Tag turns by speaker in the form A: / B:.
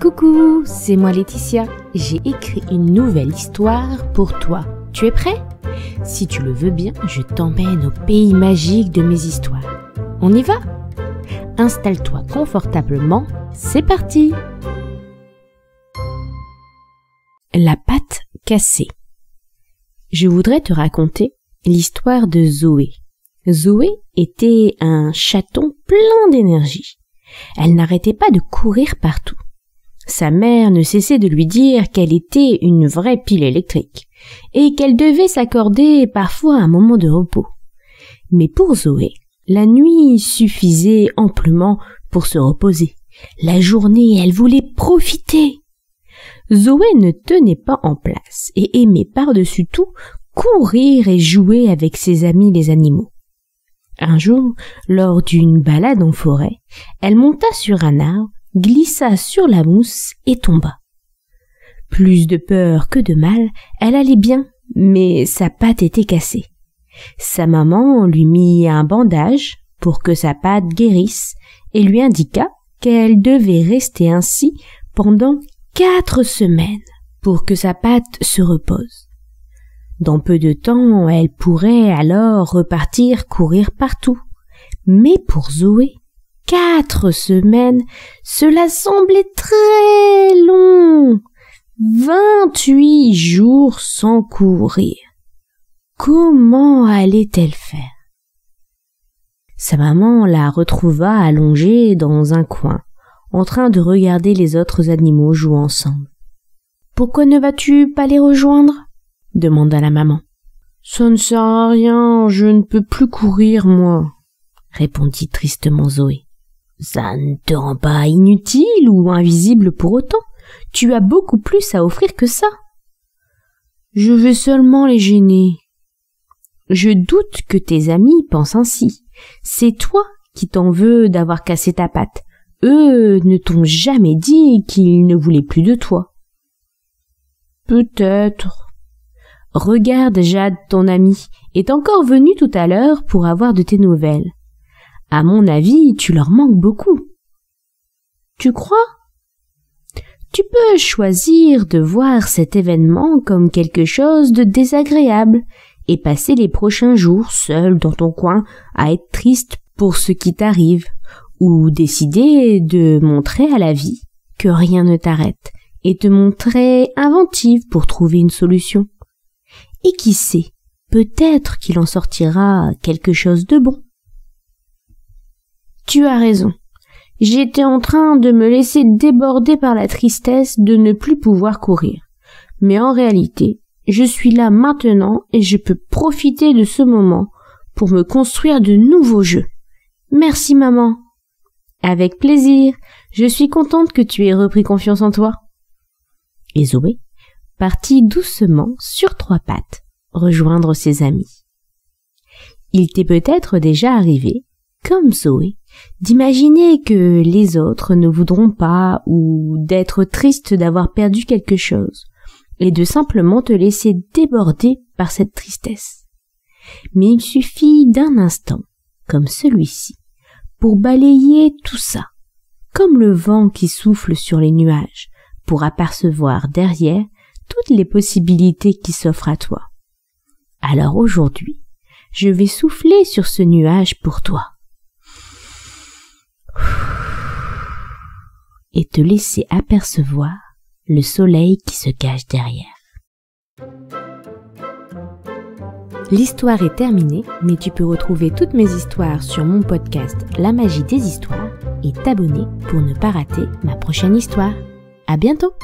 A: Coucou, c'est moi Laetitia. J'ai écrit une nouvelle histoire pour toi. Tu es prêt Si tu le veux bien, je t'emmène au pays magique de mes histoires. On y va Installe-toi confortablement, c'est parti La patte cassée. Je voudrais te raconter l'histoire de Zoé, Zoé était un chaton plein d'énergie. Elle n'arrêtait pas de courir partout. Sa mère ne cessait de lui dire qu'elle était une vraie pile électrique et qu'elle devait s'accorder parfois un moment de repos. Mais pour Zoé, la nuit suffisait amplement pour se reposer. La journée, elle voulait profiter. Zoé ne tenait pas en place et aimait par-dessus tout courir et jouer avec ses amis les animaux. Un jour, lors d'une balade en forêt, elle monta sur un arbre, glissa sur la mousse et tomba. Plus de peur que de mal, elle allait bien, mais sa patte était cassée. Sa maman lui mit un bandage pour que sa patte guérisse et lui indiqua qu'elle devait rester ainsi pendant quatre semaines pour que sa patte se repose. Dans peu de temps, elle pourrait alors repartir courir partout. Mais pour Zoé, quatre semaines, cela semblait très long. Vingt-huit jours sans courir. Comment allait-elle faire? Sa maman la retrouva allongée dans un coin, en train de regarder les autres animaux jouer ensemble. Pourquoi ne vas-tu pas les rejoindre? demanda la maman. Ça ne sert à rien, je ne peux plus courir, moi, répondit tristement Zoé. Ça ne te rend pas inutile ou invisible pour autant. Tu as beaucoup plus à offrir que ça. Je veux seulement les gêner. Je doute que tes amis pensent ainsi. C'est toi qui t'en veux d'avoir cassé ta patte. Eux ne t'ont jamais dit qu'ils ne voulaient plus de toi. Peut-être, Regarde, Jade, ton ami est encore venu tout à l'heure pour avoir de tes nouvelles. À mon avis, tu leur manques beaucoup. Tu crois? Tu peux choisir de voir cet événement comme quelque chose de désagréable et passer les prochains jours seul dans ton coin à être triste pour ce qui t'arrive, ou décider de montrer à la vie que rien ne t'arrête et te montrer inventive pour trouver une solution et qui sait, peut-être qu'il en sortira quelque chose de bon. Tu as raison. J'étais en train de me laisser déborder par la tristesse de ne plus pouvoir courir. Mais en réalité, je suis là maintenant et je peux profiter de ce moment pour me construire de nouveaux jeux. Merci maman. Avec plaisir. Je suis contente que tu aies repris confiance en toi. Et Zoé partit doucement sur trois pattes rejoindre ses amis. Il t'est peut-être déjà arrivé, comme Zoé, d'imaginer que les autres ne voudront pas ou d'être triste d'avoir perdu quelque chose et de simplement te laisser déborder par cette tristesse. Mais il suffit d'un instant, comme celui-ci, pour balayer tout ça, comme le vent qui souffle sur les nuages, pour apercevoir derrière toutes les possibilités qui s'offrent à toi. Alors aujourd'hui, je vais souffler sur ce nuage pour toi. Et te laisser apercevoir le soleil qui se cache derrière. L'histoire est terminée, mais tu peux retrouver toutes mes histoires sur mon podcast La magie des histoires et t'abonner pour ne pas rater ma prochaine histoire. À bientôt!